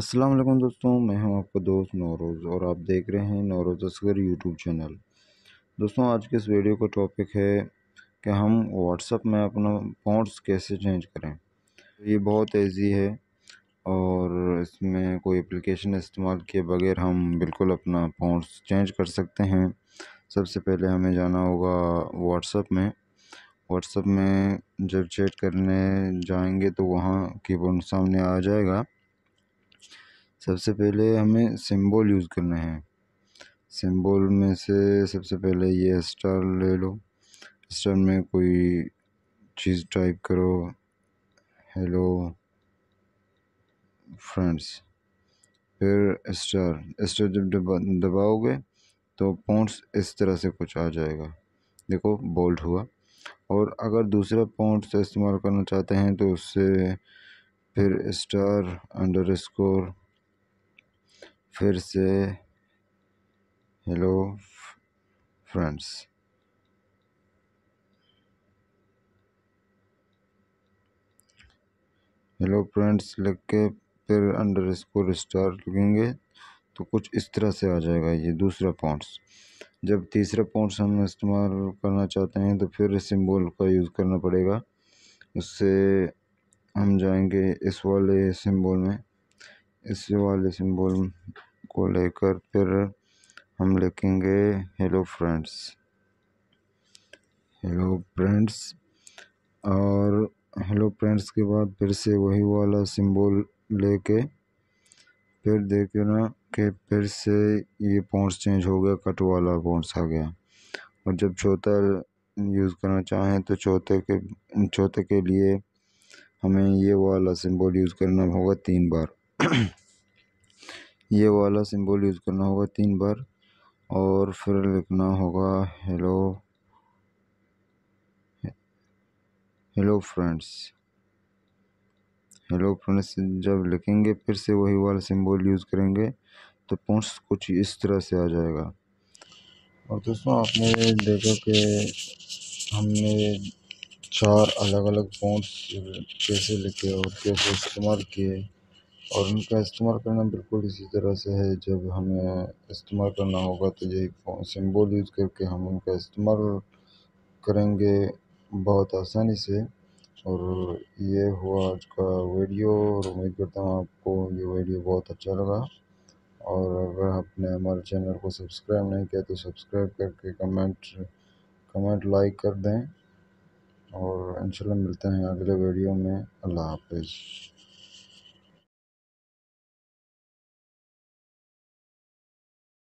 अस्सलाम वालेकुम दोस्तों मैं हूं आपका दोस्त नौरोज़ और आप देख रहे हैं नौरोज़ असगर यूट्यूब चैनल दोस्तों आज के इस वीडियो का टॉपिक है कि हम व्हाट्सअप में अपना फ़ॉन्ट्स कैसे चेंज करें ये बहुत ईजी है और इसमें कोई एप्लीकेशन इस्तेमाल किए बगैर हम बिल्कुल अपना फ़ॉन्ट्स चेंज कर सकते हैं सबसे पहले हमें जाना होगा व्हाट्सअप में व्हाट्सअप में जब चैट करने जाएंगे तो वहाँ कीबोर्ड सामने आ जाएगा सबसे पहले हमें सिंबल यूज़ करने हैं सिम्बोल में से सबसे पहले ये स्टार ले लो स्टार में कोई चीज़ टाइप करो हेलो फ्रेंड्स फिर स्टार स्टार जब दबाओगे तो पॉन्ट्स इस तरह से कुछ आ जाएगा देखो बोल्ड हुआ और अगर दूसरा पॉइंट इस्तेमाल करना चाहते हैं तो उससे फिर स्टार अंडर स्कोर फिर से हेलो फ्रेंड्स हेलो फ्रेंड्स लग के फिर अंडर स्कोर स्टार लगेंगे तो कुछ इस तरह से आ जाएगा ये दूसरा पॉइंट्स जब तीसरा पॉइंट्स हम इस्तेमाल करना चाहते हैं तो फिर सिंबल का यूज़ करना पड़ेगा उससे हम जाएंगे इस वाले सिंबल में इस वाले सिंबल को लेकर फिर हम लिखेंगे हेलो फ्रेंड्स हेलो फ्रेंड्स और हेलो फ्रेंड्स के बाद फिर से वही वाला सिंबल लेके फिर देखिए ना कि फिर से ये पॉइंट्स चेंज हो गया कट वाला पॉइंट्स आ गया और जब चौथा यूज़ करना चाहें तो चौथे के चौथे के लिए हमें ये वाला सिंबल यूज़ करना होगा तीन बार ये वाला सिंबल यूज़ करना होगा तीन बार और फिर लिखना होगा hello hello friends hello friends जब लिखेंगे फिर से वही वाला सिंबल यूज़ करेंगे तो पॉइंट्स कुछ इस तरह से आ जाएगा और दोस्तों आपने देखा कि हमने चार अलग अलग पॉइंट्स कैसे लिखे और कैसे इस्तेमाल किए और उनका इस्तेमाल करना बिल्कुल इसी तरह से है जब हमें इस्तेमाल करना होगा तो यही सिंबल यूज़ करके हम उनका इस्तेमाल करेंगे बहुत आसानी से और ये हुआ आज का वीडियो और उम्मीद करता हूँ आपको ये वीडियो बहुत अच्छा लगा और अगर आपने हमारे चैनल को सब्सक्राइब नहीं किया तो सब्सक्राइब करके कमेंट कमेंट लाइक कर दें और इंशाल्लाह मिलते हैं अगले वीडियो में अल्लाह हाफिज़